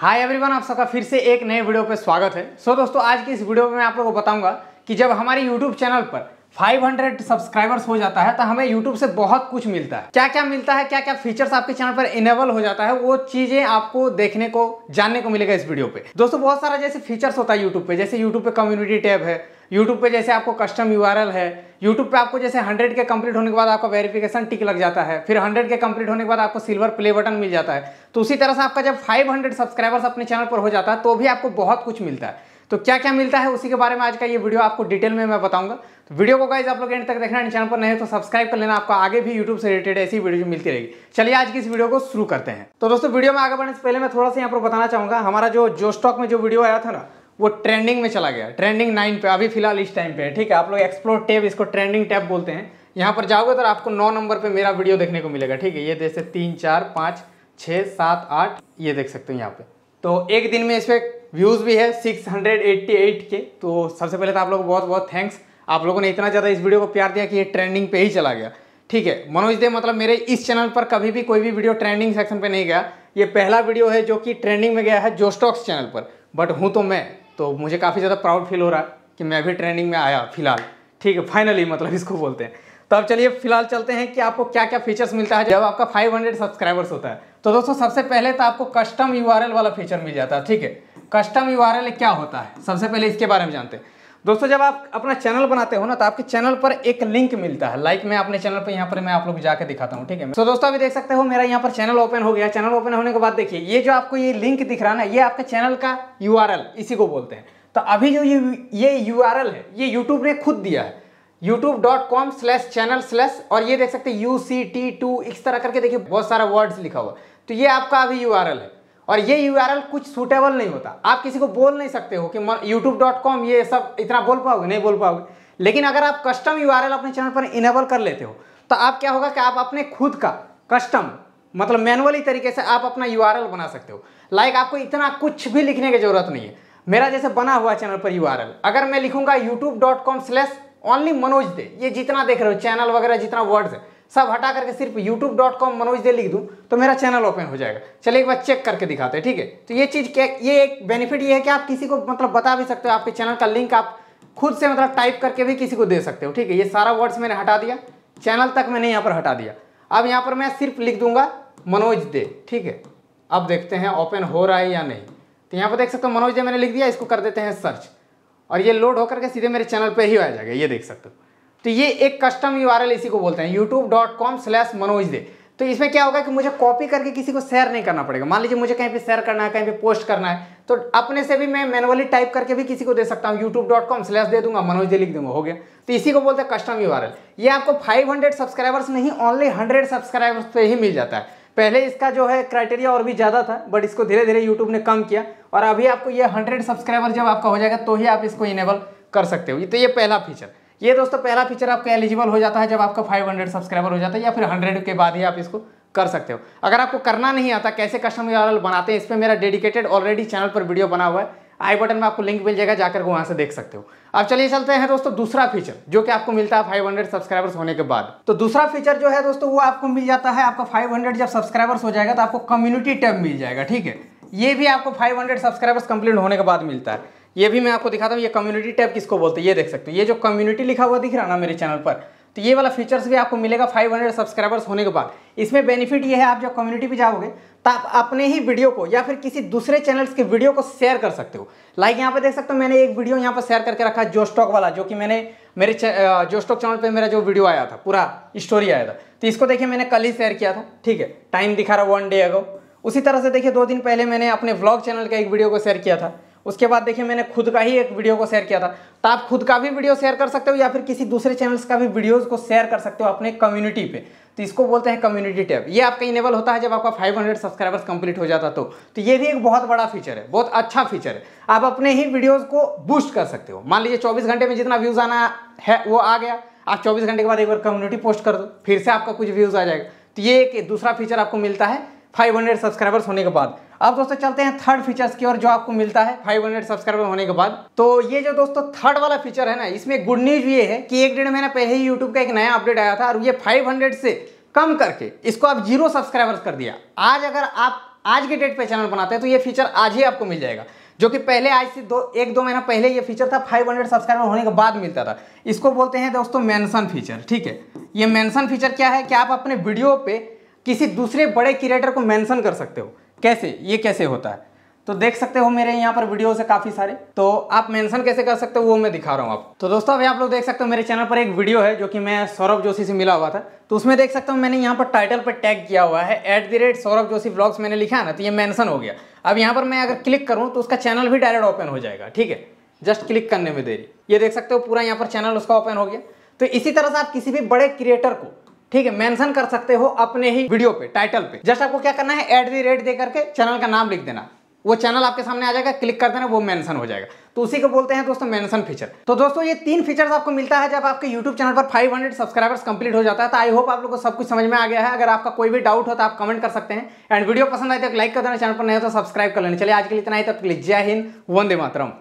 hi everyone आप सबका फिर से एक नए वीडियो पे स्वागत है सो so, दोस्तों आज की इस वीडियो में मैं आप लोगों को बताऊंगा कि जब हमारे यूट्यूब चैनल पर 500 सब्सक्राइबर्स हो जाता है तो हमें यूट्यूब से बहुत कुछ मिलता है क्या क्या मिलता है क्या क्या फीचर्स आपके चैनल पर इनेबल हो जाता है वो चीजें आपको देखने को जानने को मिलेगा इस वीडियो पे दोस्तों बहुत सारा जैसे फीचर्स होता है यूट्यूब पे जैसे यूट्यूब पे कम्युनिटी टैब है यूट्यूब पे जैसे आपको कस्टम यू है यूट्यूब पे आपको जैसे हंड्रेड के कंप्लीट होने के बाद आपका वेरिफिकेशन टिक लग जाता है फिर हंड्रेड के कंप्लीट होने के बाद आपको सिल्वर प्ले बटन मिल जाता है तो उसी तरह से आपका जब फाइव हंड्रेड सब्सक्राइबर्स अपने चैनल पर हो जाता है तो भी आपको बहुत कुछ मिलता है तो क्या क्या मिलता है उसी के बारे में आज का ये वीडियो आपको डिटेल में मैं बताऊंगा तो वीडियो को गाइज आप लोग एंड तक देखना चैनल पर नहीं तो सब्सक्राइब कर लेना आपको आगे भी यूट्यूब से रिलेटेड ऐसी वीडियो मिलती रहेगी चलिए आज की इस वीडियो को शुरू करते हैं तो दोस्तों वीडियो में आगे बढ़ने से पहले मैं थोड़ा सा यहाँ पर बताना चाहूँगा हमारा जो जो स्टॉक में जो वीडियो आया था ना वो ट्रेंडिंग में चला गया ट्रेंडिंग नाइन पे अभी फिलहाल इस टाइम पे है ठीक है आप लोग एक्सप्लोर टैब इसको ट्रेंडिंग टैब बोलते हैं यहाँ पर जाओगे तो आपको नौ नंबर पे मेरा वीडियो देखने को मिलेगा ठीक है ये जैसे तीन चार पाँच छः सात आठ ये देख सकते हो यहाँ पे तो एक दिन में इस पर व्यूज़ भी है सिक्स हंड्रेड एट्टी एट के तो सबसे पहले तो आप लोग बहुत बहुत थैंक्स आप लोगों ने इतना ज़्यादा इस वीडियो को प्यार दिया कि ये ट्रेंडिंग पे ही चला गया ठीक है मनोज देव मतलब मेरे इस चैनल पर कभी भी कोई भी वीडियो ट्रेंडिंग सेक्शन पर नहीं गया ये पहला वीडियो है जो कि ट्रेंडिंग में गया है जोस्टॉक्स चैनल पर बट हूँ तो मैं तो मुझे काफ़ी ज़्यादा प्राउड फील हो रहा है कि मैं भी ट्रेनिंग में आया फिलहाल ठीक है फाइनली मतलब इसको बोलते हैं तो अब चलिए फिलहाल चलते हैं कि आपको क्या क्या फीचर्स मिलता है जब आपका 500 सब्सक्राइबर्स होता है तो दोस्तों सबसे पहले तो आपको कस्टम यू वाला फीचर मिल जाता है ठीक है कस्टम यू क्या होता है सबसे पहले इसके बारे में जानते हैं दोस्तों जब आप अपना चैनल बनाते हो ना तो आपके चैनल पर एक लिंक मिलता है लाइक मैं अपने चैनल पर यहाँ पर मैं आप लोग जाकर दिखाता हूँ ठीक है तो दोस्तों अभी देख सकते हो मेरा यहाँ पर चैनल ओपन हो गया चैनल ओपन होने के बाद देखिए ये जो आपको ये लिंक दिख रहा है ना ये आपके चैनल का यू इसी को बोलते हैं तो अभी जो ये ये यू है ये यूट्यूब ने खुद दिया है YouTube dot com slash channel slash और ये देख सकते हैं यू सी टी टू इस तरह करके देखिए बहुत सारा वर्ड्स लिखा हुआ तो ये आपका अभी यू है और ये यू कुछ सूटेबल नहीं होता आप किसी को बोल नहीं सकते हो कि यूट्यूब ये सब इतना बोल पाओगे नहीं बोल पाओगे लेकिन अगर आप कस्टम यू अपने चैनल पर इनेबल कर लेते हो तो आप क्या होगा कि आप अपने खुद का कस्टम मतलब मैनुअली तरीके से आप अपना यू बना सकते हो लाइक आपको इतना कुछ भी लिखने की ज़रूरत नहीं है मेरा जैसे बना हुआ चैनल पर यू अगर मैं लिखूंगा YouTube dot com slash only Manoj Dey ये जितना देख रहे हो चैनल वगैरह जितना वर्ड्स है सब हटा करके सिर्फ YouTube dot com Manoj Dey लिख दूँ तो मेरा चैनल ओपन हो जाएगा चलिए एक बार चेक करके दिखाते हैं ठीक है तो ये चीज़ क्या ये एक बेनिफिट ये है कि आप किसी को मतलब बता भी सकते हो आपके चैनल का लिंक आप खुद से मतलब टाइप करके भी किसी को दे सकते हो ठीक है ये सारा वर्ड्स मैंने हटा दिया चैनल तक मैंने यहाँ पर हटा दिया अब यहाँ पर मैं सिर्फ लिख दूंगा मनोज दे ठीक है अब देखते हैं ओपन हो रहा है या नहीं तो यहाँ पर देख सकते हो मनोज दे मैंने लिख दिया इसको कर देते हैं सर्च और ये लोड होकर के सीधे मेरे चैनल पर ही आ जाएगा ये देख सकते हो तो ये एक कस्टम यू इसी को बोलते हैं YouTube dot com slash Manoj Dey तो इसमें क्या होगा कि मुझे कॉपी करके किसी को शेयर नहीं करना पड़ेगा मान लीजिए मुझे कहीं पे शेयर करना है कहीं पे पोस्ट करना है तो अपने से भी मैं मैनुअली टाइप करके भी किसी को दे सकता हूँ यूट्यूब डॉट कॉम स्लैश दे दूंगा मनोज दे लिख दूंगा हो गया तो इसी को बोलते हैं कस्टम यू ये आपको फाइव सब्सक्राइबर्स नहीं ओनली हंड्रेड सब्सक्राइबर्स पर ही मिल जाता है पहले इसका जो है क्राइटेरिया और भी ज़्यादा था बट इसको धीरे धीरे यूट्यूब ने कम किया और अभी आपको ये हंड्रेड सब्सक्राइबर जब आपका हो जाएगा तो ही आप इसको इनेबल कर सकते हो तो ये पहला फीचर ये दोस्तों पहला फीचर आपका एलिजिबल हो जाता है जब आपका 500 सब्सक्राइबर हो जाता है या फिर 100 के बाद ही आप इसको कर सकते हो अगर आपको करना नहीं आता कैसे कस्टम यूआरएल बनाते हैं इस पर मेरा डेडिकेटेड ऑलरेडी चैनल पर वीडियो बना हुआ है आई बटन में आपको लिंक मिल जाएगा जाकर वहां से देख सकते हो अब चलिए चलते हैं दोस्तों दूसरा फीचर जो कि आपको मिलता है 500 सब्सक्राइबर्स होने के बाद तो दूसरा फीचर जो है दोस्तों वो आपको मिल जाता है आपका 500 जब सब्सक्राइबर्स हो जाएगा तो आपको कम्युनिटी टैब मिल जाएगा ठीक है ये भी आपको 500 सब्सक्राइबर्स कंप्लीट होने के बाद मिलता है ये भी मैं आपको दिखाता हूँ ये कम्युनिटी टैब किसको बोलते हैं ये देख सकते हो ये जो कम्युनिटी लिखा हुआ दिख रहा ना मेरे चैनल पर तो ये वाला फीचर्स भी आपको मिलेगा 500 सब्सक्राइबर्स होने के बाद इसमें बेनिफिट ये है आप जब कम्युनिटी पे जाओगे तो आप अपने ही वीडियो को या फिर किसी दूसरे चैनल्स के वीडियो को शेयर कर सकते हो लाइक यहाँ पर देख सकते हो मैंने एक वीडियो यहाँ पर शेयर करके रखा जो स्टॉक वाला जो कि मैंने मेरे जो स्टॉक चैनल पर मेरा जो वीडियो आया था पूरा स्टोरी आया था तो इसको देखिए मैंने कल ही शेयर किया था ठीक है टाइम दिखा रहा वन डे अगो उसी तरह से देखिए दो दिन पहले मैंने अपने व्लॉग चैनल का एक वीडियो को शेयर किया था उसके बाद देखिए मैंने खुद का ही एक वीडियो को शेयर किया था तो आप खुद का भी वीडियो शेयर कर सकते हो या फिर किसी दूसरे चैनल्स का भी वीडियोस को शेयर कर सकते हो अपने कम्युनिटी पे तो इसको बोलते हैं कम्युनिटी टैब ये आपका इनेबल होता है जब आपका 500 सब्सक्राइबर्स कंप्लीट हो जाता तो तो ये भी एक बहुत बड़ा फीचर है बहुत अच्छा फीचर है आप अपने ही वीडियोज़ को बूस्ट कर सकते हो मान लीजिए चौबीस घंटे में जितना व्यूज़ आना है वो आ गया आप चौबीस घंटे के बाद एक बार कम्युनिटी पोस्ट कर दो फिर से आपका कुछ व्यूज़ आ जाएगा तो ये एक दूसरा फीचर आपको मिलता है फाइव सब्सक्राइबर्स होने के बाद अब दोस्तों चलते हैं थर्ड फीचर्स की ओर जो आपको मिलता है 500 सब्सक्राइबर होने के बाद तो ये जो दोस्तों थर्ड वाला फीचर है ना इसमें गुड न्यूज ये है कि एक डेढ़ महीना पहले ही यूट्यूब का एक नया अपडेट आया था और ये 500 से कम करके इसको आप जीरो सब्सक्राइबर्स कर दिया आज अगर आप आज के डेट पर चैनल बनाते हैं तो ये फीचर आज ही आपको मिल जाएगा जो कि पहले आज से दो एक दो महीना पहले ये फीचर था 500 सब्सक्राइबर होने के बाद मिलता था इसको बोलते हैं दोस्तों मेंशन फीचर ठीक है ये मेंशन फीचर क्या है कि आप अपने वीडियो पे किसी दूसरे बड़े क्रिएटर को मेंशन कर सकते हो कैसे ये कैसे होता है तो देख सकते हो मेरे यहाँ पर वीडियो है काफ़ी सारे तो आप मेंशन कैसे कर सकते हो वो मैं दिखा रहा हूँ आप तो दोस्तों अभी आप लोग देख सकते हो मेरे चैनल पर एक वीडियो है जो कि मैं सौरभ जोशी से मिला हुआ था तो उसमें देख सकते हो मैंने यहाँ पर टाइटल पर टैग किया हुआ है at the rate Saurabh Joshi blogs मैंने लिखा ना तो ये मैंसन हो गया अब यहाँ पर मैं अगर क्लिक करूँ तो उसका चैनल भी डायरेक्ट ओपन हो जाएगा ठीक है जस्ट क्लिक करने में देरी ये देख सकते हो पूरा यहाँ पर चैनल उसका ओपन हो गया तो इसी तरह से आप किसी भी बड़े क्रिएटर को ठीक है मेंशन कर सकते हो अपने ही वीडियो पे टाइटल पे जस्ट आपको क्या करना है एट दी रेट दे करके चैनल का नाम लिख देना वो चैनल आपके सामने आ जाएगा क्लिक कर देना वो मेंशन हो जाएगा तो उसी को बोलते हैं दोस्तों मेंशन फीचर तो दोस्तों ये तीन फीचर्स आपको मिलता है जब आपके यूट्यूब चैनल पर 500 सब्सक्राइबर्स कंप्लीट हो जाता है तो आई होप आप लोग को सब कुछ समझ में आ गया है अगर आपका कोई भी डाउट हो तो आप कमेंट कर सकते हैं एंड वीडियो पसंद आए तो लाइक कर देना चैनल पर नहीं हो तो सब्सक्राइब कर लेना चलिए आज के लिए इतना ही तब तो जय हिंद वंदे मातरम